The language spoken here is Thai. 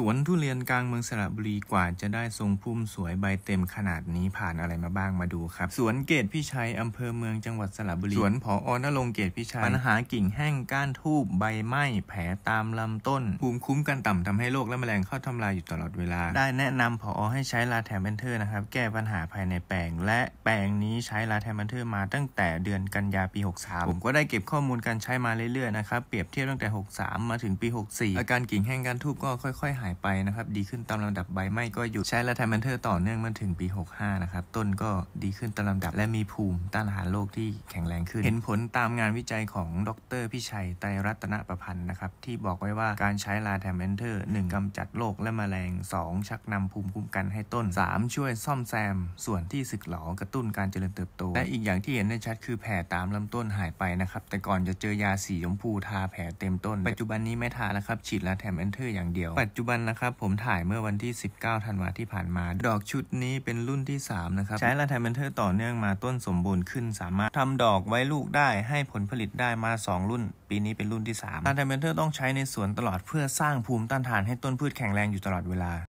สวนทุเรียนกลางเมืองสระบุรีกว่าจะได้ทรงพุ่มสวยใบเต็มขนาดนี้ผ่านอะไรมาบ้างมาดูครับ สวนเกตพิชัย อำเภอเมืองจังหวัดสระบุรี สวนผออนลงเกตพิชัยปัญหากิ่งแห้งก้านทูบใบไหม้แผลตามลำต้นภูมิคุ้มกันต่ำทำให้โรคและแมลงเข้าทำลายอยู่ตลอดเวลา ได้แนะนำผอให้ใช้ลาแทมเบนเทอร์นะครับแก้ปัญหาภายในแปลง และแปลงนี้ใช้ลาแทมเบนเทอร์มาตั้งแต่เดือนกันยาปี63ผมก็ได้เก็บข้อมูลการใช้มาเรื่อยๆนะครับเปรียบเทียบตั้งแต่ 63 มาถึงปี 64อาการกิ่งแห้งก้านทูบก็ค่อยๆหายายไปนะครับ ดีขึ้นตามลำดับใบไม้ก็หยุดใช้ละไทมันเทอร์ต่อเนื่องมาถึงปี 65 นะครับ ต้นก็ดีขึ้นตามลำดับและมีภูมิต้านทานโรคที่แข็งแรงขึ้น เห็นผลตามงานวิจัยของดรพิชัยไตรรัตนประพันธ์นะครับ ที่บอกไว้ว่าการใช้ลาแทมเบนเทอร์หนึ่งกำจัดโรคและมแมลง 2 ชักนำภูมิคุ้มกันให้ต้น 3 ช่วยซ่อมแซมส่วนที่สึกหลอกระตุ้นการเจริญเติบโตและอีกอย่างที่เห็นได้ชัดคือแผลตามลำต้นหายไปนะครับแต่ก่อนจะเจอยาสีชมพูทาแผลเต็มต้น ปัจจุบันนี้ไม่ทาแล้วครับฉีดลาแทมเอนเทอร์อย่างเดียวปัจจุบันันนะครับผมถ่ายเมื่อวันที่ 19 ธันวาที่ผ่านมา ดอกชุดนี้เป็นรุ่นที่ 3 นะครับใช้ลาไทเบนเทอร์ต่อเนื่องมาต้นสมบูรณ์ขึ้น สามารถทำดอกไว้ลูกได้ให้ผลผลิตได้มา 2 รุ่น ปีนี้เป็นรุ่นที่3ลาไทเบนเทอร์ต้องใช้ในสวนตลอดเพื่อสร้างภูมิต้านทานให้ต้นพืชแข็งแรงอยู่ตลอดเวลา